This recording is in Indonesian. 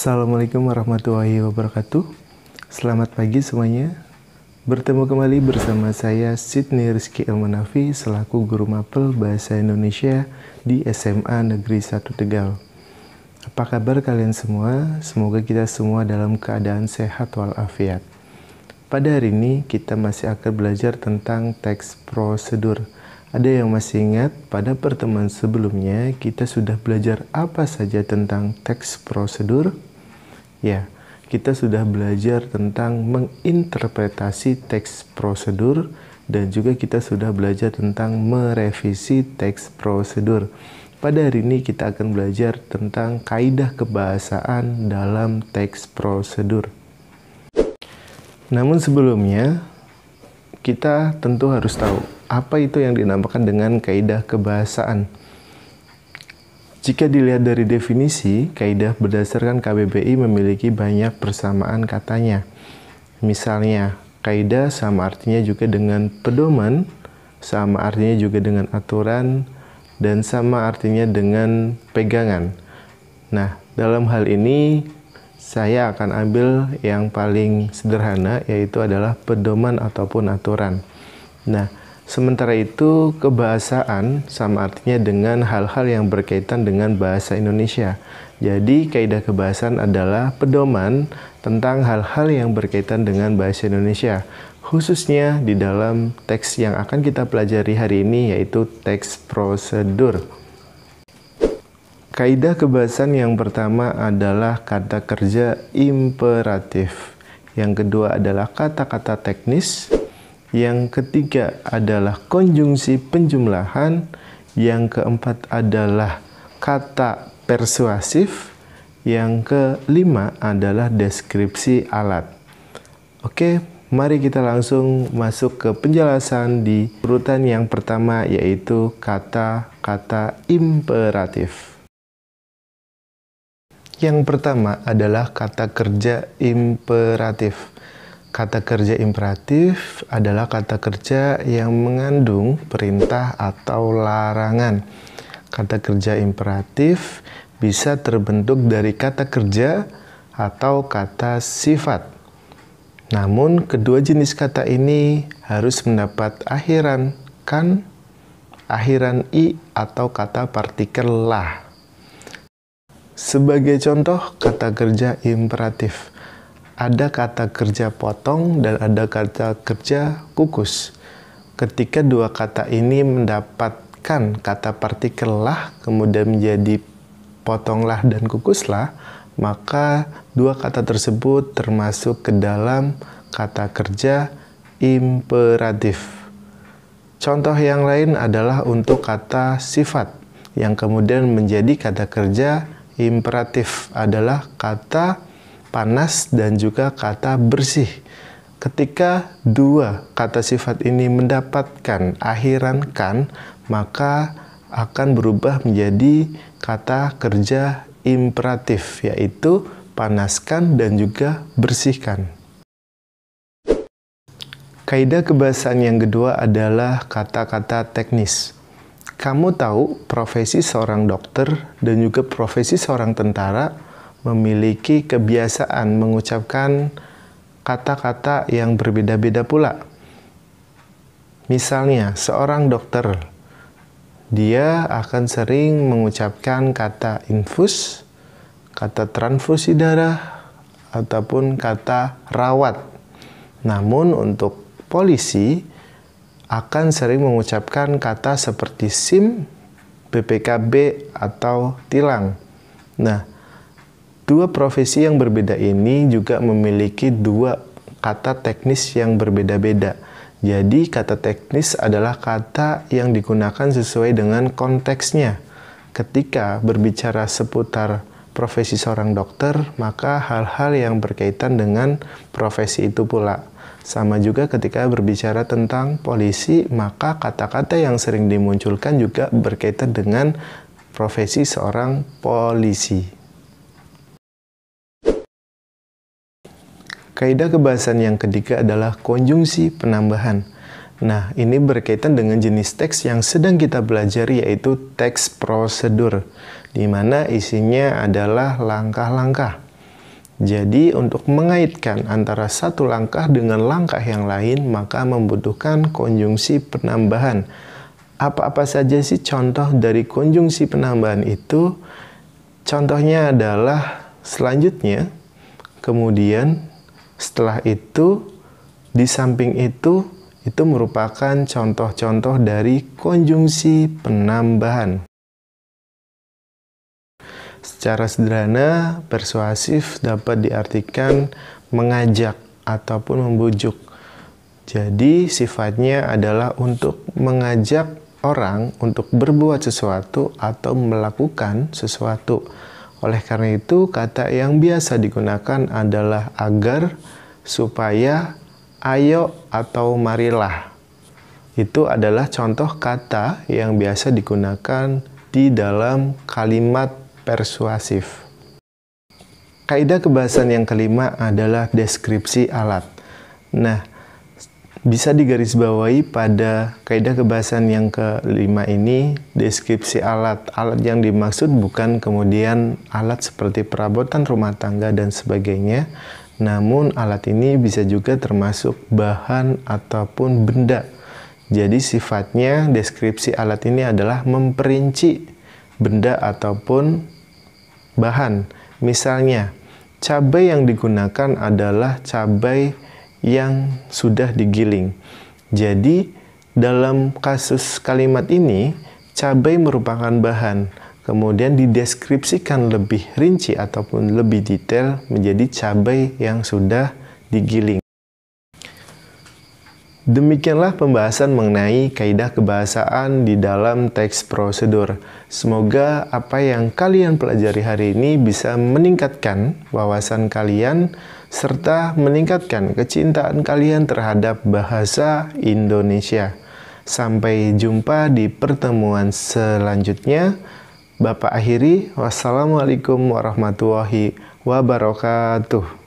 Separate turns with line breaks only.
Assalamualaikum warahmatullahi wabarakatuh. Selamat pagi semuanya. Bertemu kembali bersama saya Sydney Rizky Elmanafi selaku guru mapel Bahasa Indonesia di SMA Negeri 1 Tegal. Apa kabar kalian semua? Semoga kita semua dalam keadaan sehat walafiat. Pada hari ini kita masih akan belajar tentang teks prosedur. Ada yang masih ingat pada pertemuan sebelumnya kita sudah belajar apa saja tentang teks prosedur? Ya, kita sudah belajar tentang menginterpretasi teks prosedur dan juga kita sudah belajar tentang merevisi teks prosedur. Pada hari ini kita akan belajar tentang kaidah kebahasaan dalam teks prosedur. Namun sebelumnya, kita tentu harus tahu apa itu yang dinamakan dengan kaidah kebahasaan. Jika dilihat dari definisi, kaidah berdasarkan KBBI memiliki banyak persamaan katanya. Misalnya, kaidah sama artinya juga dengan pedoman, sama artinya juga dengan aturan, dan sama artinya dengan pegangan. Nah, dalam hal ini saya akan ambil yang paling sederhana yaitu adalah pedoman ataupun aturan. Nah, Sementara itu, kebahasaan sama artinya dengan hal-hal yang berkaitan dengan bahasa Indonesia. Jadi, kaidah kebahasaan adalah pedoman tentang hal-hal yang berkaitan dengan bahasa Indonesia, khususnya di dalam teks yang akan kita pelajari hari ini, yaitu teks prosedur. Kaidah kebahasaan yang pertama adalah kata kerja imperatif. Yang kedua adalah kata-kata teknis, yang ketiga adalah konjungsi penjumlahan. Yang keempat adalah kata persuasif. Yang kelima adalah deskripsi alat. Oke, mari kita langsung masuk ke penjelasan di urutan yang pertama yaitu kata-kata imperatif. Yang pertama adalah kata kerja imperatif. Kata kerja imperatif adalah kata kerja yang mengandung perintah atau larangan. Kata kerja imperatif bisa terbentuk dari kata kerja atau kata sifat. Namun, kedua jenis kata ini harus mendapat akhiran kan, akhiran i atau kata partikel lah. Sebagai contoh, kata kerja imperatif ada kata kerja potong dan ada kata kerja kukus. Ketika dua kata ini mendapatkan kata partikel lah, kemudian menjadi potonglah dan kukuslah, maka dua kata tersebut termasuk ke dalam kata kerja imperatif. Contoh yang lain adalah untuk kata sifat yang kemudian menjadi kata kerja imperatif adalah kata panas dan juga kata bersih. Ketika dua kata sifat ini mendapatkan akhiran kan, maka akan berubah menjadi kata kerja imperatif, yaitu panaskan dan juga bersihkan. Kaidah kebahasaan yang kedua adalah kata-kata teknis. Kamu tahu profesi seorang dokter dan juga profesi seorang tentara memiliki kebiasaan mengucapkan kata-kata yang berbeda-beda pula. Misalnya, seorang dokter, dia akan sering mengucapkan kata infus, kata transfusi darah, ataupun kata rawat. Namun untuk polisi akan sering mengucapkan kata seperti SIM, BPKB, atau tilang. Nah, Dua profesi yang berbeda ini juga memiliki dua kata teknis yang berbeda-beda. Jadi, kata teknis adalah kata yang digunakan sesuai dengan konteksnya. Ketika berbicara seputar profesi seorang dokter, maka hal-hal yang berkaitan dengan profesi itu pula. Sama juga ketika berbicara tentang polisi, maka kata-kata yang sering dimunculkan juga berkaitan dengan profesi seorang polisi. Kaidah kebahasan yang ketiga adalah konjungsi penambahan. Nah, ini berkaitan dengan jenis teks yang sedang kita pelajari yaitu teks prosedur, di mana isinya adalah langkah-langkah. Jadi, untuk mengaitkan antara satu langkah dengan langkah yang lain, maka membutuhkan konjungsi penambahan. Apa-apa saja sih contoh dari konjungsi penambahan itu? Contohnya adalah selanjutnya, kemudian setelah itu, di samping itu, itu merupakan contoh-contoh dari konjungsi penambahan. Secara sederhana, persuasif dapat diartikan mengajak ataupun membujuk. Jadi, sifatnya adalah untuk mengajak orang untuk berbuat sesuatu atau melakukan sesuatu oleh karena itu, kata yang biasa digunakan adalah agar, supaya, ayo, atau marilah. Itu adalah contoh kata yang biasa digunakan di dalam kalimat persuasif. Kaidah kebahasan yang kelima adalah deskripsi alat. Nah, bisa digarisbawahi pada kaidah kebahasan yang kelima ini deskripsi alat alat yang dimaksud bukan kemudian alat seperti perabotan rumah tangga dan sebagainya namun alat ini bisa juga termasuk bahan ataupun benda jadi sifatnya deskripsi alat ini adalah memperinci benda ataupun bahan misalnya cabai yang digunakan adalah cabai yang sudah digiling. Jadi, dalam kasus kalimat ini, cabai merupakan bahan, kemudian dideskripsikan lebih rinci ataupun lebih detail menjadi cabai yang sudah digiling. Demikianlah pembahasan mengenai kaidah kebahasaan di dalam teks prosedur. Semoga apa yang kalian pelajari hari ini bisa meningkatkan wawasan kalian serta meningkatkan kecintaan kalian terhadap bahasa Indonesia. Sampai jumpa di pertemuan selanjutnya. Bapak akhiri, wassalamualaikum warahmatullahi wabarakatuh.